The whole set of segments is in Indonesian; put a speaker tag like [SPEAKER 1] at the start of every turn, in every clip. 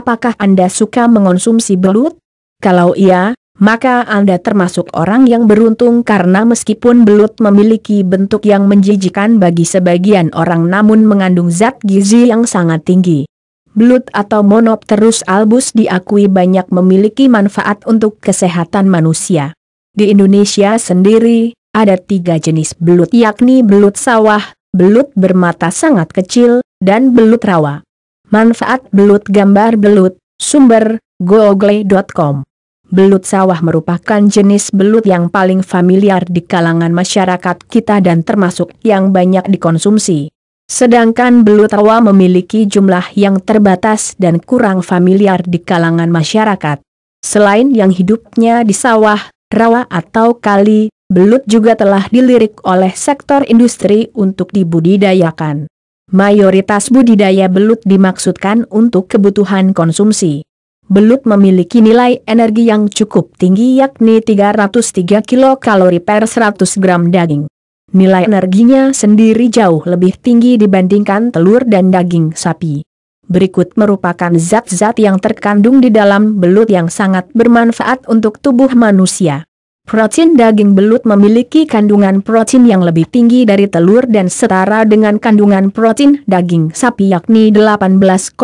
[SPEAKER 1] apakah Anda suka mengonsumsi belut? Kalau iya, maka Anda termasuk orang yang beruntung karena meskipun belut memiliki bentuk yang menjijikan bagi sebagian orang namun mengandung zat gizi yang sangat tinggi. Belut atau monopterus albus diakui banyak memiliki manfaat untuk kesehatan manusia. Di Indonesia sendiri, ada tiga jenis belut yakni belut sawah, belut bermata sangat kecil, dan belut rawa. Manfaat belut gambar belut, sumber, google.com Belut sawah merupakan jenis belut yang paling familiar di kalangan masyarakat kita dan termasuk yang banyak dikonsumsi. Sedangkan belut rawa memiliki jumlah yang terbatas dan kurang familiar di kalangan masyarakat. Selain yang hidupnya di sawah, rawa atau kali, belut juga telah dilirik oleh sektor industri untuk dibudidayakan. Mayoritas budidaya belut dimaksudkan untuk kebutuhan konsumsi. Belut memiliki nilai energi yang cukup tinggi yakni 303 kilokalori per 100 gram daging. Nilai energinya sendiri jauh lebih tinggi dibandingkan telur dan daging sapi. Berikut merupakan zat-zat yang terkandung di dalam belut yang sangat bermanfaat untuk tubuh manusia. Protein daging belut memiliki kandungan protein yang lebih tinggi dari telur dan setara dengan kandungan protein daging sapi yakni 18,4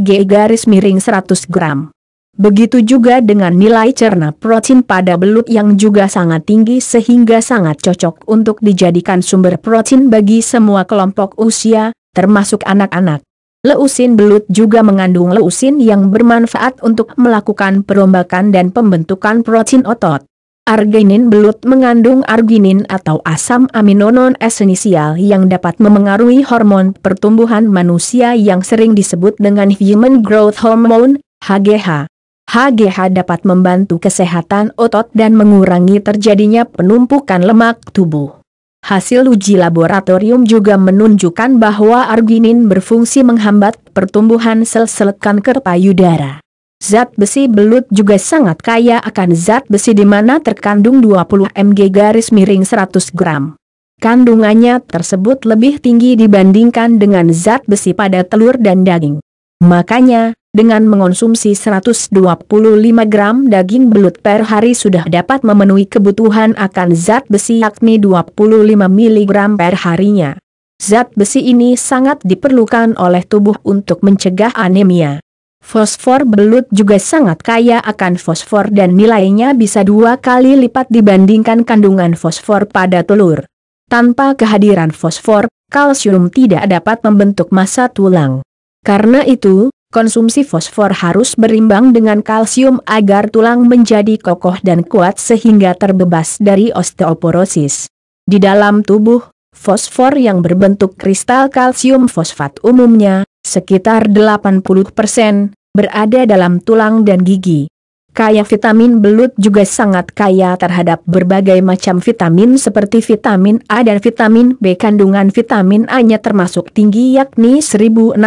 [SPEAKER 1] G garis miring 100 gram. Begitu juga dengan nilai cerna protein pada belut yang juga sangat tinggi sehingga sangat cocok untuk dijadikan sumber protein bagi semua kelompok usia, termasuk anak-anak. Leusin belut juga mengandung leusin yang bermanfaat untuk melakukan perombakan dan pembentukan protein otot. Arginin belut mengandung arginin atau asam amino non-esensial yang dapat memengaruhi hormon pertumbuhan manusia yang sering disebut dengan Human Growth Hormone, HGH. HGH dapat membantu kesehatan otot dan mengurangi terjadinya penumpukan lemak tubuh. Hasil uji laboratorium juga menunjukkan bahwa arginin berfungsi menghambat pertumbuhan sel-sel kanker payudara. Zat besi belut juga sangat kaya akan zat besi di mana terkandung 20 mg garis miring 100 gram. Kandungannya tersebut lebih tinggi dibandingkan dengan zat besi pada telur dan daging. Makanya, dengan mengonsumsi 125 gram daging belut per hari sudah dapat memenuhi kebutuhan akan zat besi yakni 25 mg per harinya. Zat besi ini sangat diperlukan oleh tubuh untuk mencegah anemia. Fosfor belut juga sangat kaya akan fosfor dan nilainya bisa dua kali lipat dibandingkan kandungan fosfor pada telur. Tanpa kehadiran fosfor, kalsium tidak dapat membentuk massa tulang. Karena itu, konsumsi fosfor harus berimbang dengan kalsium agar tulang menjadi kokoh dan kuat sehingga terbebas dari osteoporosis. Di dalam tubuh, Fosfor yang berbentuk kristal kalsium fosfat umumnya, sekitar 80%, berada dalam tulang dan gigi. Kaya vitamin belut juga sangat kaya terhadap berbagai macam vitamin seperti vitamin A dan vitamin B. Kandungan vitamin A-nya termasuk tinggi yakni 1600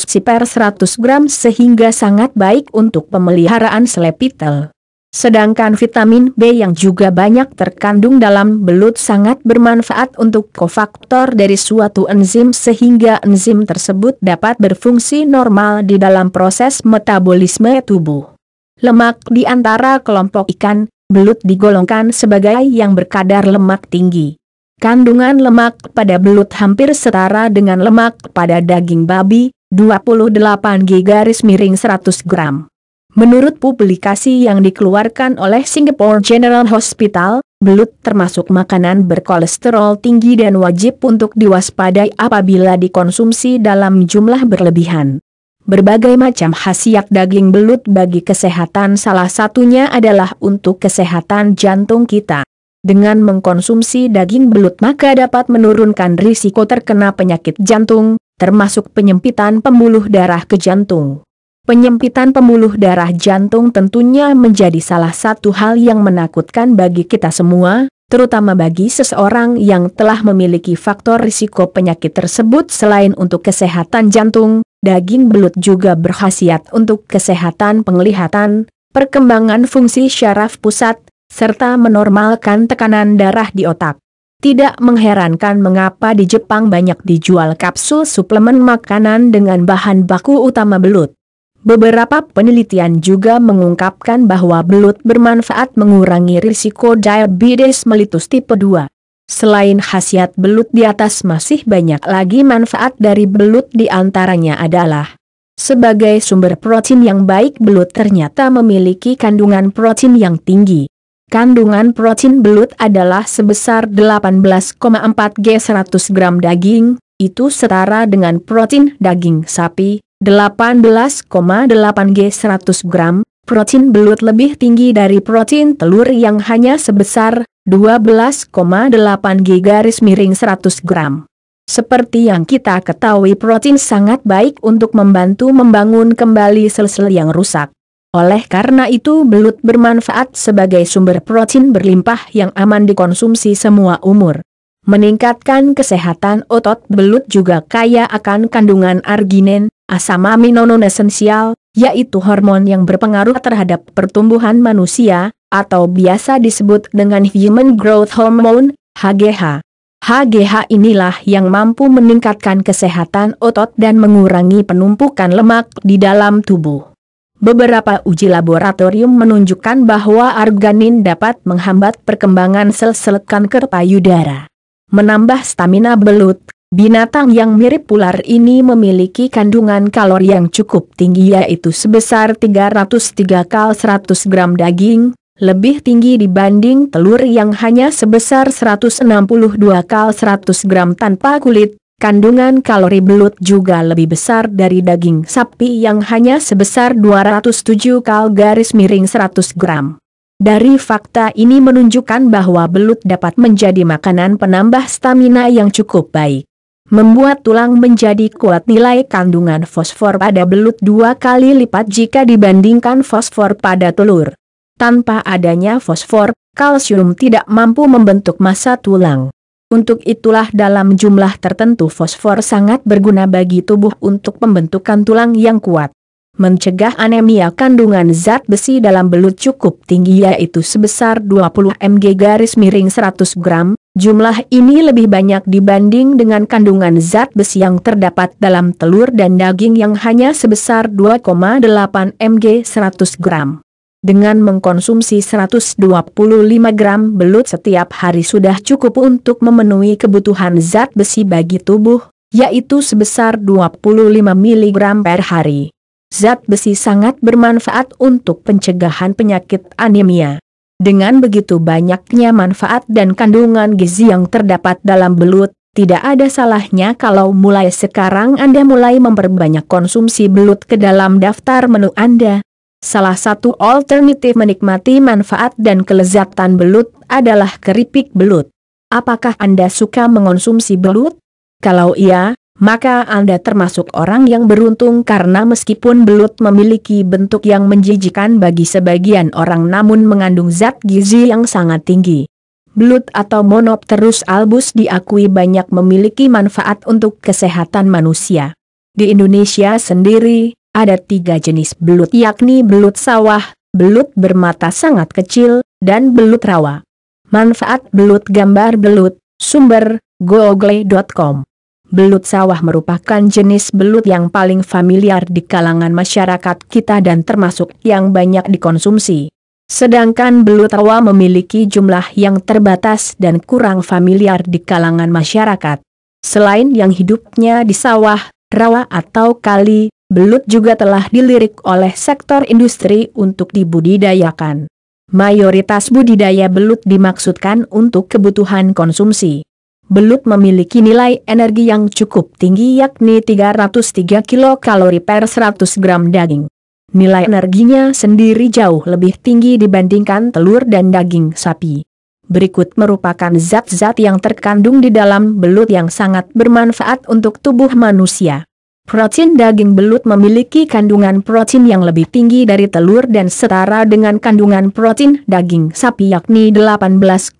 [SPEAKER 1] si per 100 gram sehingga sangat baik untuk pemeliharaan selepitel. Sedangkan vitamin B yang juga banyak terkandung dalam belut sangat bermanfaat untuk kofaktor dari suatu enzim sehingga enzim tersebut dapat berfungsi normal di dalam proses metabolisme tubuh. Lemak di antara kelompok ikan, belut digolongkan sebagai yang berkadar lemak tinggi. Kandungan lemak pada belut hampir setara dengan lemak pada daging babi, 28 G garis miring 100 gram. Menurut publikasi yang dikeluarkan oleh Singapore General Hospital, belut termasuk makanan berkolesterol tinggi dan wajib untuk diwaspadai apabila dikonsumsi dalam jumlah berlebihan. Berbagai macam khasiat daging belut bagi kesehatan salah satunya adalah untuk kesehatan jantung kita. Dengan mengkonsumsi daging belut maka dapat menurunkan risiko terkena penyakit jantung, termasuk penyempitan pembuluh darah ke jantung. Penyempitan pembuluh darah jantung tentunya menjadi salah satu hal yang menakutkan bagi kita semua, terutama bagi seseorang yang telah memiliki faktor risiko penyakit tersebut selain untuk kesehatan jantung, daging belut juga berkhasiat untuk kesehatan penglihatan, perkembangan fungsi syaraf pusat, serta menormalkan tekanan darah di otak. Tidak mengherankan mengapa di Jepang banyak dijual kapsul suplemen makanan dengan bahan baku utama belut. Beberapa penelitian juga mengungkapkan bahwa belut bermanfaat mengurangi risiko diabetes melitus tipe 2. Selain khasiat belut di atas masih banyak lagi manfaat dari belut di antaranya adalah sebagai sumber protein yang baik belut ternyata memiliki kandungan protein yang tinggi. Kandungan protein belut adalah sebesar 18,4 G 100 gram daging, itu setara dengan protein daging sapi, 18,8 G 100 gram, protein belut lebih tinggi dari protein telur yang hanya sebesar 12,8 G garis miring 100 gram. Seperti yang kita ketahui protein sangat baik untuk membantu membangun kembali sel-sel yang rusak. Oleh karena itu belut bermanfaat sebagai sumber protein berlimpah yang aman dikonsumsi semua umur. Meningkatkan kesehatan otot belut juga kaya akan kandungan arginin, asam amino non-esensial, yaitu hormon yang berpengaruh terhadap pertumbuhan manusia, atau biasa disebut dengan Human Growth Hormone, HGH. HGH inilah yang mampu meningkatkan kesehatan otot dan mengurangi penumpukan lemak di dalam tubuh. Beberapa uji laboratorium menunjukkan bahwa arganin dapat menghambat perkembangan sel-sel kanker payudara. Menambah stamina belut, Binatang yang mirip ular ini memiliki kandungan kalori yang cukup tinggi yaitu sebesar 303 kal 100 gram daging, lebih tinggi dibanding telur yang hanya sebesar 162 kal 100 gram tanpa kulit, kandungan kalori belut juga lebih besar dari daging sapi yang hanya sebesar 207 kal garis miring 100 gram. Dari fakta ini menunjukkan bahwa belut dapat menjadi makanan penambah stamina yang cukup baik membuat tulang menjadi kuat nilai kandungan fosfor pada belut dua kali lipat jika dibandingkan fosfor pada telur. Tanpa adanya fosfor, kalsium tidak mampu membentuk massa tulang. Untuk itulah dalam jumlah tertentu fosfor sangat berguna bagi tubuh untuk pembentukan tulang yang kuat. Mencegah anemia kandungan zat besi dalam belut cukup tinggi yaitu sebesar 20 mg garis miring 100 gram, Jumlah ini lebih banyak dibanding dengan kandungan zat besi yang terdapat dalam telur dan daging yang hanya sebesar 2,8 mg 100 gram. Dengan mengkonsumsi 125 gram belut setiap hari sudah cukup untuk memenuhi kebutuhan zat besi bagi tubuh, yaitu sebesar 25 mg per hari. Zat besi sangat bermanfaat untuk pencegahan penyakit anemia. Dengan begitu banyaknya manfaat dan kandungan gizi yang terdapat dalam belut, tidak ada salahnya kalau mulai sekarang Anda mulai memperbanyak konsumsi belut ke dalam daftar menu Anda. Salah satu alternatif menikmati manfaat dan kelezatan belut adalah keripik belut. Apakah Anda suka mengonsumsi belut? Kalau iya, maka Anda termasuk orang yang beruntung karena meskipun belut memiliki bentuk yang menjijikan bagi sebagian orang namun mengandung zat gizi yang sangat tinggi. Belut atau monopterus albus diakui banyak memiliki manfaat untuk kesehatan manusia. Di Indonesia sendiri, ada tiga jenis belut yakni belut sawah, belut bermata sangat kecil, dan belut rawa. Manfaat belut gambar belut, sumber, google.com Belut sawah merupakan jenis belut yang paling familiar di kalangan masyarakat kita dan termasuk yang banyak dikonsumsi. Sedangkan belut rawa memiliki jumlah yang terbatas dan kurang familiar di kalangan masyarakat. Selain yang hidupnya di sawah, rawa atau kali, belut juga telah dilirik oleh sektor industri untuk dibudidayakan. Mayoritas budidaya belut dimaksudkan untuk kebutuhan konsumsi belut memiliki nilai energi yang cukup tinggi yakni 303 kilokalori per 100 gram daging. Nilai energinya sendiri jauh lebih tinggi dibandingkan telur dan daging sapi. Berikut merupakan zat-zat yang terkandung di dalam belut yang sangat bermanfaat untuk tubuh manusia. Protein daging belut memiliki kandungan protein yang lebih tinggi dari telur dan setara dengan kandungan protein daging sapi yakni 18,4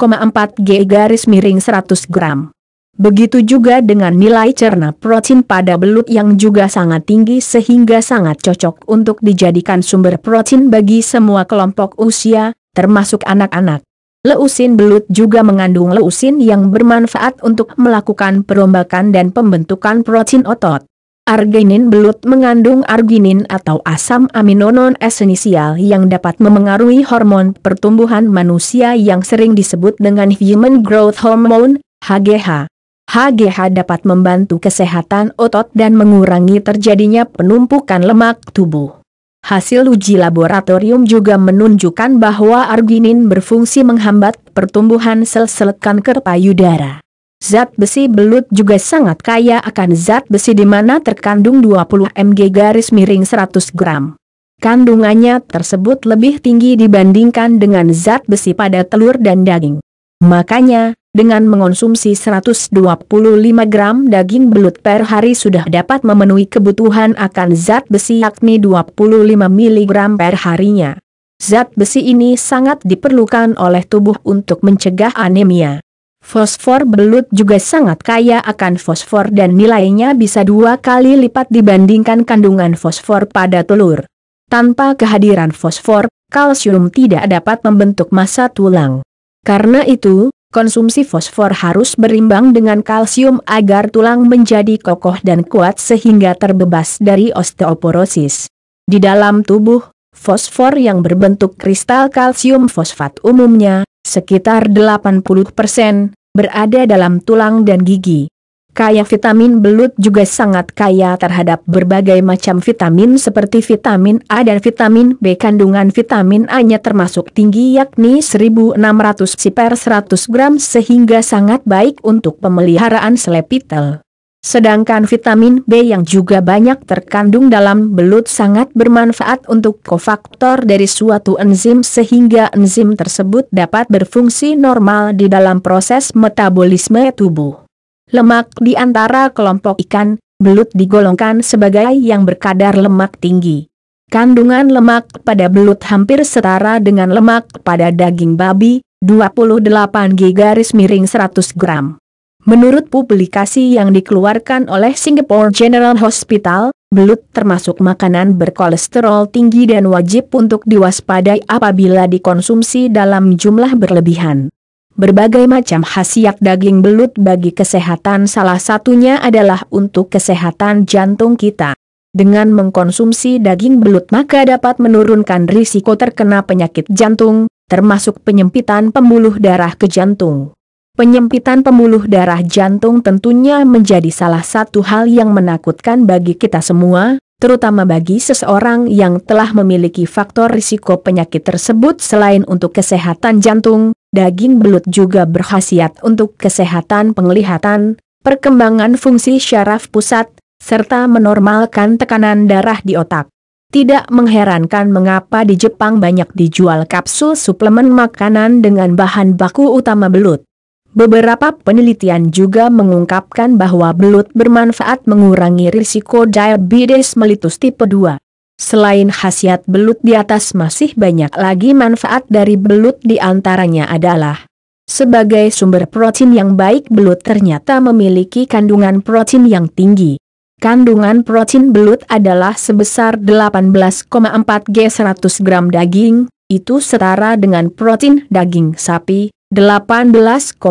[SPEAKER 1] g garis miring 100 gram. Begitu juga dengan nilai cerna protein pada belut yang juga sangat tinggi sehingga sangat cocok untuk dijadikan sumber protein bagi semua kelompok usia, termasuk anak-anak. Leusin belut juga mengandung leusin yang bermanfaat untuk melakukan perombakan dan pembentukan protein otot. Arginin belut mengandung arginin atau asam amino non-esensial yang dapat memengaruhi hormon pertumbuhan manusia yang sering disebut dengan Human Growth Hormone, HGH. HGH dapat membantu kesehatan otot dan mengurangi terjadinya penumpukan lemak tubuh. Hasil uji laboratorium juga menunjukkan bahwa arginin berfungsi menghambat pertumbuhan sel-sel kanker payudara. Zat besi belut juga sangat kaya akan zat besi di mana terkandung 20 mg garis miring 100 gram. Kandungannya tersebut lebih tinggi dibandingkan dengan zat besi pada telur dan daging. Makanya, dengan mengonsumsi 125 gram daging belut per hari sudah dapat memenuhi kebutuhan akan zat besi yakni 25 mg per harinya. Zat besi ini sangat diperlukan oleh tubuh untuk mencegah anemia. Fosfor belut juga sangat kaya akan fosfor dan nilainya bisa dua kali lipat dibandingkan kandungan fosfor pada telur. Tanpa kehadiran fosfor, kalsium tidak dapat membentuk massa tulang. Karena itu, konsumsi fosfor harus berimbang dengan kalsium agar tulang menjadi kokoh dan kuat sehingga terbebas dari osteoporosis. Di dalam tubuh, fosfor yang berbentuk kristal kalsium fosfat umumnya, sekitar 80 persen, berada dalam tulang dan gigi. Kaya vitamin belut juga sangat kaya terhadap berbagai macam vitamin seperti vitamin A dan vitamin B. Kandungan vitamin A-nya termasuk tinggi yakni 1600 si per 100 gram sehingga sangat baik untuk pemeliharaan selepitel. Sedangkan vitamin B yang juga banyak terkandung dalam belut sangat bermanfaat untuk kofaktor dari suatu enzim sehingga enzim tersebut dapat berfungsi normal di dalam proses metabolisme tubuh. Lemak di antara kelompok ikan, belut digolongkan sebagai yang berkadar lemak tinggi. Kandungan lemak pada belut hampir setara dengan lemak pada daging babi, 28 G garis miring 100 gram. Menurut publikasi yang dikeluarkan oleh Singapore General Hospital, belut termasuk makanan berkolesterol tinggi dan wajib untuk diwaspadai apabila dikonsumsi dalam jumlah berlebihan. Berbagai macam khasiat daging belut bagi kesehatan salah satunya adalah untuk kesehatan jantung kita. Dengan mengkonsumsi daging belut maka dapat menurunkan risiko terkena penyakit jantung, termasuk penyempitan pembuluh darah ke jantung. Penyempitan pembuluh darah jantung tentunya menjadi salah satu hal yang menakutkan bagi kita semua, terutama bagi seseorang yang telah memiliki faktor risiko penyakit tersebut selain untuk kesehatan jantung, daging belut juga berkhasiat untuk kesehatan penglihatan, perkembangan fungsi syaraf pusat, serta menormalkan tekanan darah di otak. Tidak mengherankan mengapa di Jepang banyak dijual kapsul suplemen makanan dengan bahan baku utama belut. Beberapa penelitian juga mengungkapkan bahwa belut bermanfaat mengurangi risiko diabetes melitus tipe 2. Selain khasiat belut di atas masih banyak lagi manfaat dari belut di antaranya adalah sebagai sumber protein yang baik belut ternyata memiliki kandungan protein yang tinggi. Kandungan protein belut adalah sebesar 18,4 G 100 gram daging, itu setara dengan protein daging sapi, 18,8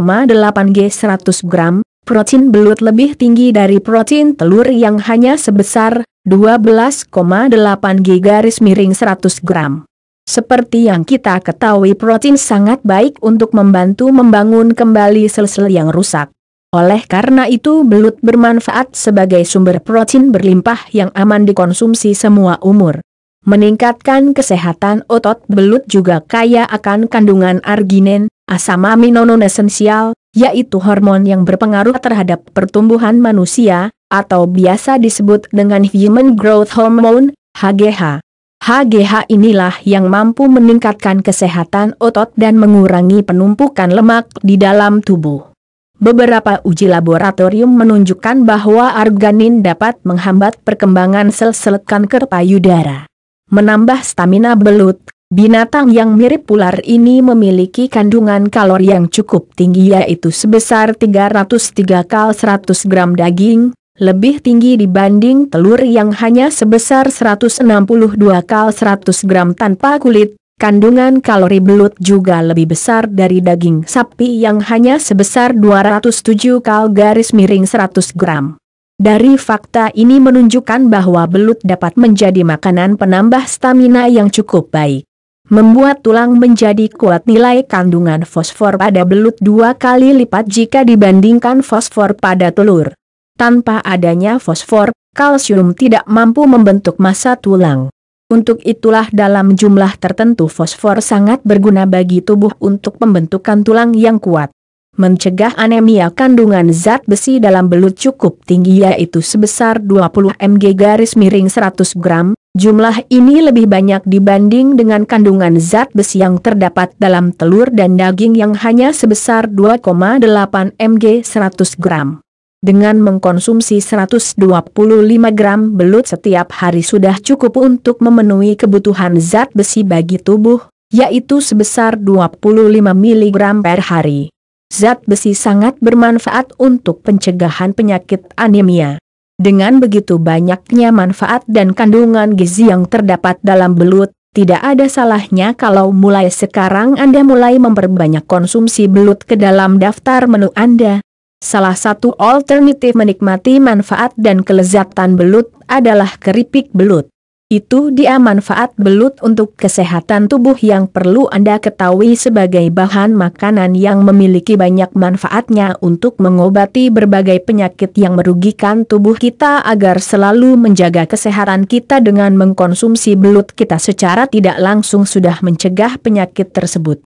[SPEAKER 1] G 100 gram, protein belut lebih tinggi dari protein telur yang hanya sebesar 12,8 G garis miring 100 gram. Seperti yang kita ketahui protein sangat baik untuk membantu membangun kembali sel-sel yang rusak. Oleh karena itu belut bermanfaat sebagai sumber protein berlimpah yang aman dikonsumsi semua umur. Meningkatkan kesehatan otot belut juga kaya akan kandungan arginin, asam amino non-esensial, yaitu hormon yang berpengaruh terhadap pertumbuhan manusia, atau biasa disebut dengan Human Growth Hormone, HGH. HGH inilah yang mampu meningkatkan kesehatan otot dan mengurangi penumpukan lemak di dalam tubuh. Beberapa uji laboratorium menunjukkan bahwa arganin dapat menghambat perkembangan sel-sel kanker payudara. Menambah stamina belut, Binatang yang mirip ular ini memiliki kandungan kalori yang cukup tinggi yaitu sebesar 303 kal 100 gram daging, lebih tinggi dibanding telur yang hanya sebesar 162 kal 100 gram tanpa kulit, kandungan kalori belut juga lebih besar dari daging sapi yang hanya sebesar 207 kal garis miring 100 gram. Dari fakta ini menunjukkan bahwa belut dapat menjadi makanan penambah stamina yang cukup baik membuat tulang menjadi kuat nilai kandungan fosfor pada belut dua kali lipat jika dibandingkan fosfor pada telur. Tanpa adanya fosfor, kalsium tidak mampu membentuk massa tulang. Untuk itulah dalam jumlah tertentu fosfor sangat berguna bagi tubuh untuk pembentukan tulang yang kuat. Mencegah anemia kandungan zat besi dalam belut cukup tinggi yaitu sebesar 20 mg garis miring 100 gram, Jumlah ini lebih banyak dibanding dengan kandungan zat besi yang terdapat dalam telur dan daging yang hanya sebesar 2,8 mg 100 gram. Dengan mengkonsumsi 125 gram belut setiap hari sudah cukup untuk memenuhi kebutuhan zat besi bagi tubuh, yaitu sebesar 25 mg per hari. Zat besi sangat bermanfaat untuk pencegahan penyakit anemia. Dengan begitu banyaknya manfaat dan kandungan gizi yang terdapat dalam belut, tidak ada salahnya kalau mulai sekarang Anda mulai memperbanyak konsumsi belut ke dalam daftar menu Anda. Salah satu alternatif menikmati manfaat dan kelezatan belut adalah keripik belut. Itu dia manfaat belut untuk kesehatan tubuh yang perlu Anda ketahui sebagai bahan makanan yang memiliki banyak manfaatnya untuk mengobati berbagai penyakit yang merugikan tubuh kita agar selalu menjaga kesehatan kita dengan mengkonsumsi belut kita secara tidak langsung sudah mencegah penyakit tersebut.